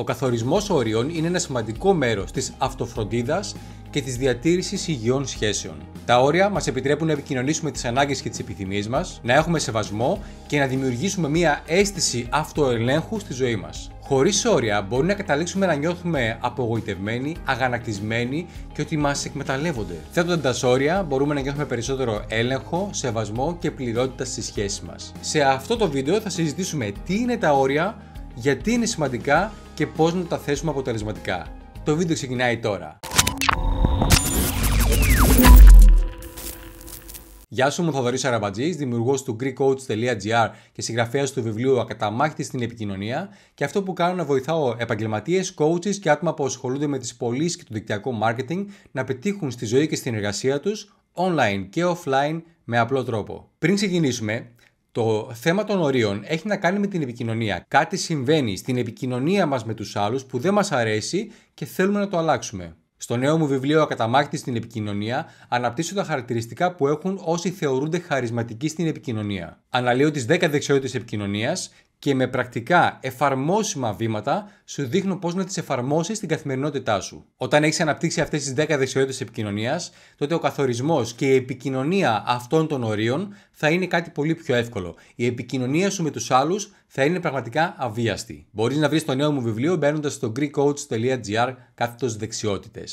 Ο καθορισμός όριων είναι ένα σημαντικό μέρος της αυτοφροντίδας και της διατήρησης υγιών σχέσεων. Τα όρια μας επιτρέπουν να επικοινωνήσουμε τις ανάγκες και τις επιθυμίες μας, να έχουμε σεβασμό και να δημιουργήσουμε μια αίσθηση αυτοελέγχου στη ζωή μας. Χωρίς όρια, μπορεί να καταλήξουμε να νιώθουμε απογοητευμένοι, αγανακτισμένοι και ότι μας εκμεταλλεύονται. Θέτοντας όρια, μπορούμε να νιώθουμε περισσότερο έλεγχο, σεβασμό και πληρότητα στις σχέσεις μας. Σε αυτό το βίντεο θα συζητήσουμε τι είναι τα όρια, γιατί είναι σημαντικά και πώς να τα θέσουμε αποτελεσματικά. Το βίντεο ξεκινάει τώρα. Γεια σου, μου Θοδωρής Αραμπατζής, δημιουργός του GreekCoach.gr και συγγραφέας του βιβλίου Ακαταμάχητη στην επικοινωνία. Και αυτό που κάνω να βοηθάω επαγγελματίες, coaches και άτομα που ασχολούνται με τις πωλήσεις και το δικτυακό marketing να πετύχουν στη ζωή και στην εργασία τους online και offline με απλό τρόπο. Πριν ξεκινήσουμε, το θέμα των ορίων έχει να κάνει με την επικοινωνία. Κάτι συμβαίνει στην επικοινωνία μας με τους άλλους που δεν μας αρέσει και θέλουμε να το αλλάξουμε. Στο νέο μου βιβλίο «Ακαταμάχητη στην επικοινωνία, αναπτύσσω τα χαρακτηριστικά που έχουν όσοι θεωρούνται χαρισματικοί στην επικοινωνία. Αναλύω τις 10 δεξιότητες επικοινωνίας και με πρακτικά εφαρμόσιμα βήματα σου δείχνω πώς να τις εφαρμόσεις στην καθημερινότητά σου. Όταν έχεις αναπτύξει αυτές τις 10 δεξιότητες επικοινωνίας, τότε ο καθορισμός και η επικοινωνία αυτών των ορίων θα είναι κάτι πολύ πιο εύκολο. Η επικοινωνία σου με τους άλλους θα είναι πραγματικά αβίαστη. Μπορείς να βρεις το νέο μου βιβλίο μπαίνοντας στο GreekCoach.gr κάθετος δεξιότητες.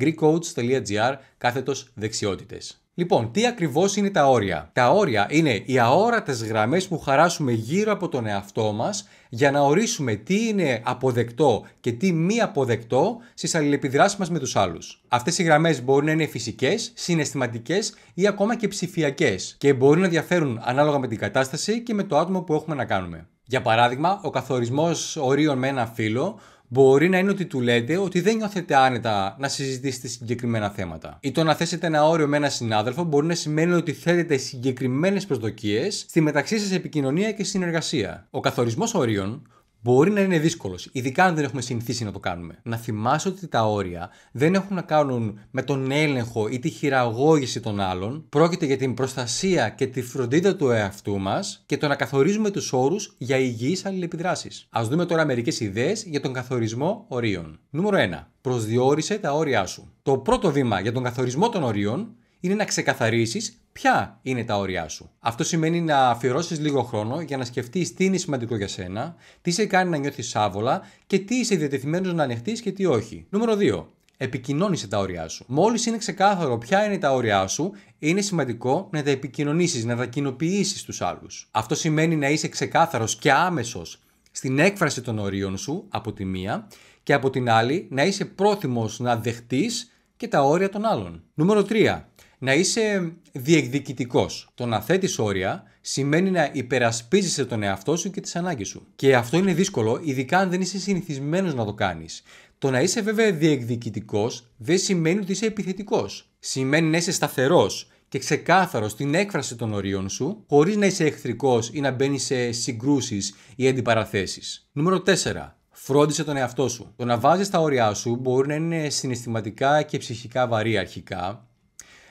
GreekCoach.gr κάθετος δεξιότητες. Λοιπόν, τι ακριβώς είναι τα όρια. Τα όρια είναι οι αόρατες γραμμές που χαράσουμε γύρω από τον εαυτό μας για να ορίσουμε τι είναι αποδεκτό και τι μη αποδεκτό στις αλληλεπιδράσεις μας με τους άλλους. Αυτές οι γραμμές μπορεί να είναι φυσικές, συναισθηματικές ή ακόμα και ψηφιακές και μπορεί να διαφέρουν ανάλογα με την κατάσταση και με το άτομο που έχουμε να κάνουμε. Για παράδειγμα, ο καθορισμός ορίων με ένα φύλλο μπορεί να είναι ότι του λέτε ότι δεν νιώθετε άνετα να συζητήσετε συγκεκριμένα θέματα. Ή το να θέσετε ένα όριο με έναν συνάδελφο μπορεί να σημαίνει ότι θέλετε συγκεκριμένες προσδοκίες στη μεταξύ σας επικοινωνία και συνεργασία. Ο καθορισμός ορίων μπορεί να είναι δύσκολος, ειδικά αν δεν έχουμε συνηθίσει να το κάνουμε. Να θυμάσαι ότι τα όρια δεν έχουν να κάνουν με τον έλεγχο ή τη χειραγώγηση των άλλων. Πρόκειται για την προστασία και τη φροντίδα του εαυτού μας και το να καθορίζουμε τους όρους για υγιείς αλληλεπιδράσεις. Ας δούμε τώρα μερικές ιδέες για τον καθορισμό ορίων. Νούμερο 1. Προσδιορίσε τα όρια σου. Το πρώτο βήμα για τον καθορισμό των ορίων είναι να ξεκαθαρίσεις ποια είναι τα όρια σου. Αυτό σημαίνει να αφιερώσεις λίγο χρόνο για να σκεφτείς τι είναι σημαντικό για σένα, τι σε κάνει να νιώθεις άβολα και τι είσαι διατεθειμένος να ανεχτεί και τι όχι. Νούμερο 2. Επικοινώνησε τα όρια σου. Μόλις είναι ξεκάθαρο ποια είναι τα όρια σου, είναι σημαντικό να τα επικοινωνήσεις, να τα κοινοποιήσεις στους άλλους. Αυτό σημαίνει να είσαι ξεκάθαρος και άμεσος στην έκφραση των ορίων σου από τη μία και από την άλλη να είσαι πρόθυμος να δεχτείς και τα όρια των άλλων. Νούμερο 3 να είσαι διεκδικητικός. Το να θέτεις όρια σημαίνει να υπερασπίζεσαι τον εαυτό σου και τις ανάγκες σου. Και αυτό είναι δύσκολο, ειδικά αν δεν είσαι συνηθισμένος να το κάνεις. Το να είσαι βέβαια διεκδικητικός δεν σημαίνει ότι είσαι επιθετικός. Σημαίνει να είσαι σταθερός και ξεκάθαρος στην έκφραση των ορίων σου, χωρίς να είσαι εχθρικός ή να μπαίνεις σε συγκρούσεις ή αντιπαραθέσεις. Νούμερο 4. Φρόντισε τον εαυτό σου. Το να βάζεις τα όρια σου μπορεί να είναι συναισθηματικά και ψυχικά βαρύ αρχικά,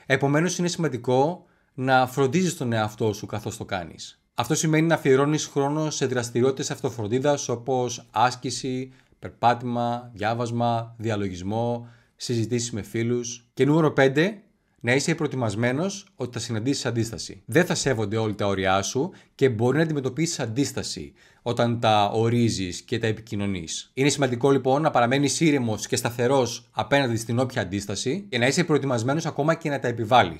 Επομένως, είναι σημαντικό να φροντίζεις τον εαυτό σου καθώς το κάνεις. Αυτό σημαίνει να αφιερώνεις χρόνο σε δραστηριότητες αυτοφροντίδας όπως άσκηση, περπάτημα, διάβασμα, διαλογισμό, συζητήσεις με φίλους. Και νούμερο 5, να είσαι προετοιμασμένος ότι θα συναντήσεις αντίσταση. Δεν θα σέβονται όλοι τα όρια σου και μπορεί να αντιμετωπίσεις αντίσταση όταν τα ορίζεις και τα επικοινωνείς. Είναι σημαντικό λοιπόν να παραμένεις ήρεμος και σταθερός απέναντι στην όποια αντίσταση και να είσαι προετοιμασμένος ακόμα και να τα επιβάλλεις,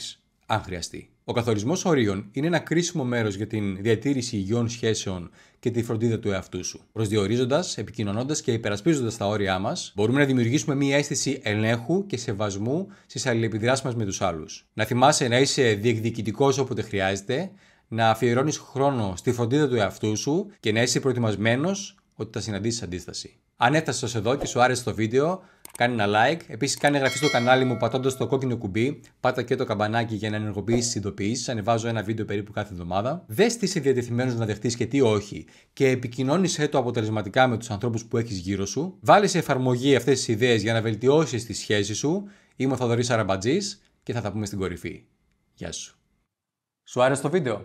αν χρειαστεί. Ο καθορισμός ορίων είναι ένα κρίσιμο μέρος για την διατήρηση υγιών σχέσεων και τη φροντίδα του εαυτού σου. Προσδιορίζοντας, επικοινωνώντας και υπερασπίζοντας τα όρια μας, μπορούμε να δημιουργήσουμε μια αίσθηση ελέγχου και σεβασμού στις αλληλεπιδράσεις μας με τους άλλους. Να θυμάσαι να είσαι διεκδικητικός όποτε χρειάζεται, να αφιερώνεις χρόνο στη φροντίδα του εαυτού σου και να είσαι προετοιμασμένος ότι θα συναντήσεις αντίσταση. Αν έφτασες εδώ και σου άρεσε το βίντεο, Κάνει ένα like. Επίσης, κάνει εγγραφή στο κανάλι μου πατώντας το κόκκινο κουμπί. Πάτα και το καμπανάκι για να ενεργοποιήσεις τις ειδοποιήσεις. Ανεβάζω ένα βίντεο περίπου κάθε εβδομάδα. Δες τι είσαι διατεθειμένος να δεχτείς και τι όχι. Και επικοινώνησε το αποτελεσματικά με τους ανθρώπους που έχεις γύρω σου. Βάλει σε εφαρμογή αυτές τις ιδέες για να βελτιώσεις τη σχέση σου. Είμαι ο Θοδωρής Αραμπατζής και θα τα πούμε στην κορυφή. Γεια σου. Σου άρεσε το βίντεο.